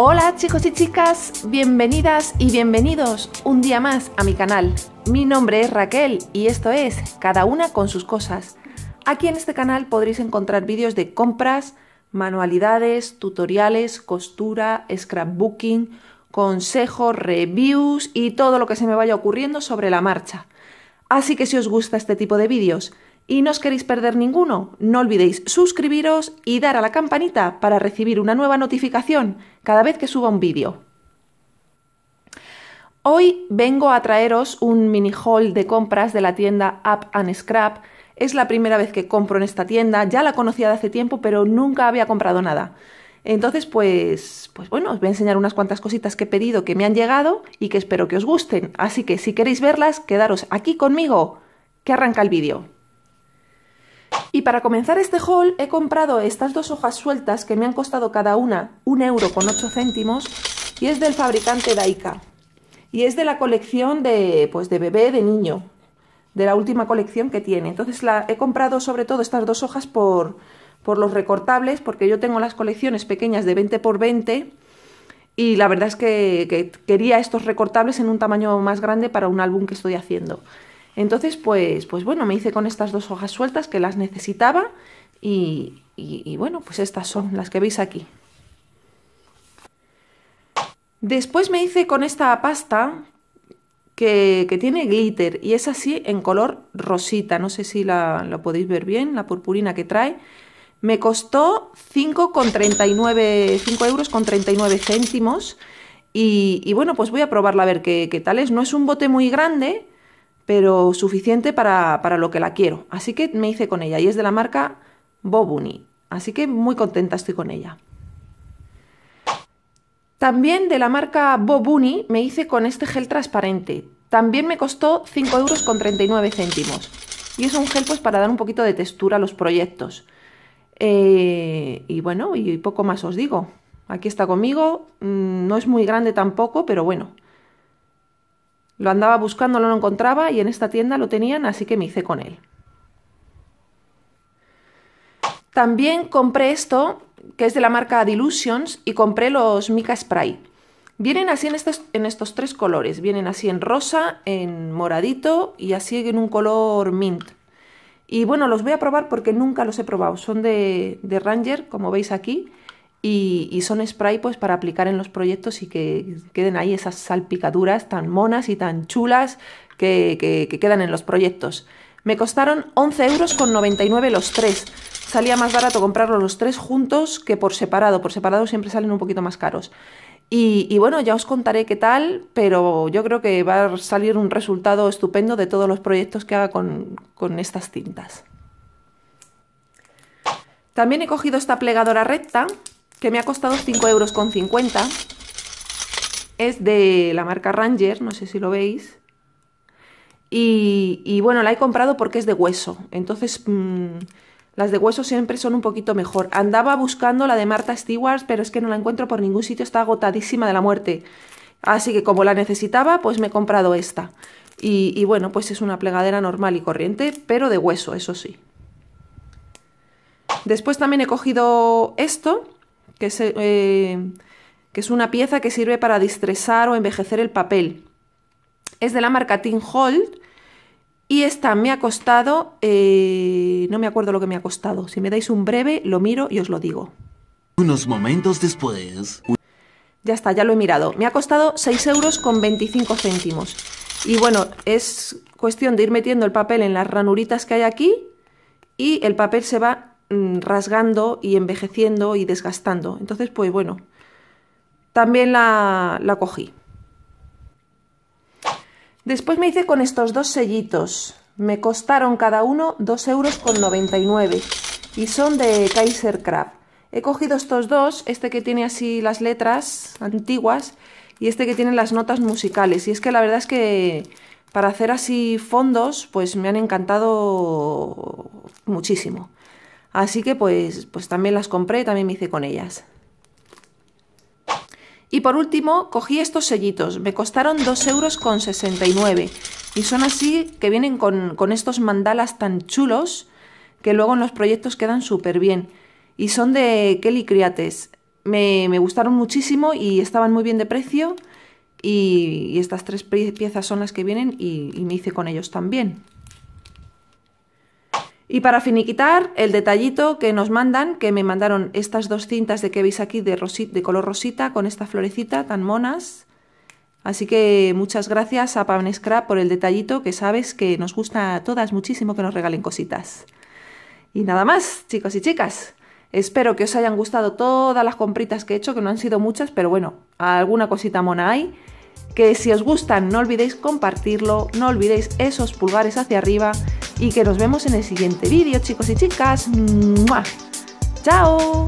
Hola chicos y chicas, bienvenidas y bienvenidos un día más a mi canal. Mi nombre es Raquel y esto es Cada una con sus cosas. Aquí en este canal podréis encontrar vídeos de compras, manualidades, tutoriales, costura, scrapbooking, consejos, reviews y todo lo que se me vaya ocurriendo sobre la marcha. Así que si os gusta este tipo de vídeos y no os queréis perder ninguno, no olvidéis suscribiros y dar a la campanita para recibir una nueva notificación cada vez que suba un vídeo. Hoy vengo a traeros un mini haul de compras de la tienda Up and Scrap. Es la primera vez que compro en esta tienda, ya la conocía de hace tiempo, pero nunca había comprado nada. Entonces, pues, pues bueno, os voy a enseñar unas cuantas cositas que he pedido que me han llegado y que espero que os gusten. Así que si queréis verlas, quedaros aquí conmigo, que arranca el vídeo. Y para comenzar este haul he comprado estas dos hojas sueltas que me han costado cada una un euro con ocho céntimos y es del fabricante Daika. Y es de la colección de, pues, de bebé, de niño, de la última colección que tiene. Entonces la he comprado sobre todo estas dos hojas por, por los recortables, porque yo tengo las colecciones pequeñas de 20 por 20 y la verdad es que, que quería estos recortables en un tamaño más grande para un álbum que estoy haciendo. Entonces, pues, pues bueno, me hice con estas dos hojas sueltas que las necesitaba y, y, bueno, pues estas son las que veis aquí. Después me hice con esta pasta que, tiene glitter y es así en color rosita. No sé si la, lo podéis ver bien, la purpurina que trae. Me costó 5,39 euros con 39 céntimos. Y, bueno, pues voy a probarla a ver qué, qué tal es. No es un bote muy grande, pero suficiente para, lo que la quiero. Así que me hice con ella y es de la marca Bobuni. Así que muy contenta estoy con ella. También de la marca Bobuni me hice con este gel transparente. También me costó 5,39 euros. Y es un gel pues para dar un poquito de textura a los proyectos. Eh, y bueno, y poco más os digo. Aquí está conmigo. Mm, no es muy grande tampoco, pero bueno. Lo andaba buscando, no lo encontraba y en esta tienda lo tenían, así que me hice con él. También compré esto, que es de la marca Dilusions, y compré los Mica Spray. Vienen así en estos, en estos tres colores. Vienen así en rosa, en moradito y así en un color mint. Y bueno, los voy a probar porque nunca los he probado. Son de, de Ranger, como veis aquí. Y, son spray pues para aplicar en los proyectos y que queden ahí esas salpicaduras tan monas y tan chulas que, quedan en los proyectos. Me costaron 11,99 euros con los tres. Salía más barato comprarlos los tres juntos que por separado. Por separado siempre salen un poquito más caros. Y, bueno, ya os contaré qué tal, pero yo creo que va a salir un resultado estupendo de todos los proyectos que haga con, con estas tintas. También he cogido esta plegadora recta, que me ha costado 5,50 euros. Es de la marca Ranger, no sé si lo veis. Y, bueno, la he comprado porque es de hueso. Entonces, mm, las de hueso siempre son un poquito mejor. Andaba buscando la de Marta Stewart, pero es que no la encuentro por ningún sitio. Está agotadísima de la muerte. Así que como la necesitaba, pues me he comprado esta. y, bueno, pues es una plegadera normal y corriente, pero de hueso, eso sí. Después también he cogido esto, eh, que es, una pieza que sirve para distresar o envejecer el papel. Es de la marca Tim Holt y esta me ha costado, eh, no me acuerdo lo que me ha costado. Si me dais un breve, lo miro y os lo digo. Unos momentos después. Ya está, ya lo he mirado. Me ha costado 6 euros con 25 céntimos. Y bueno, es cuestión de ir metiendo el papel en las ranuritas que hay aquí y el papel se va Mm, rasgando y envejeciendo y desgastando. Entonces, pues bueno, también la, la cogí. Después me hice con estos dos sellitos. Me costaron cada uno 2,99 euros y son de Kaiser Craft. He cogido estos dos, este que tiene así las letras antiguas y este que tiene las notas musicales. Y es que la verdad es que para hacer así fondos, pues me han encantado muchísimo. Así que pues, pues también las compré, también me hice con ellas. Y por último, cogí estos sellitos. Me costaron 2,69 euros. Y son así que vienen con, estos mandalas tan chulos que luego en los proyectos quedan súper bien. Y son de Kelly Criates. Me, me, gustaron muchísimo y estaban muy bien de precio. Y, estas tres piezas son las que vienen y me hice con ellos también. Y para finiquitar, el detallito que nos mandan, que me mandaron estas dos cintas de que veis aquí de, color rosita con esta florecita tan monas. Así que muchas gracias a Pan por el detallito, que sabes que nos gusta a todas muchísimo que nos regalen cositas. Y nada más, chicos y chicas. Espero que os hayan gustado todas las compritas que he hecho, que no han sido muchas, pero bueno, alguna cosita mona hay. Que si os gustan, no olvidéis compartirlo, no olvidéis esos pulgares hacia arriba y que nos vemos en el siguiente vídeo, chicos y chicas. ¡Chao!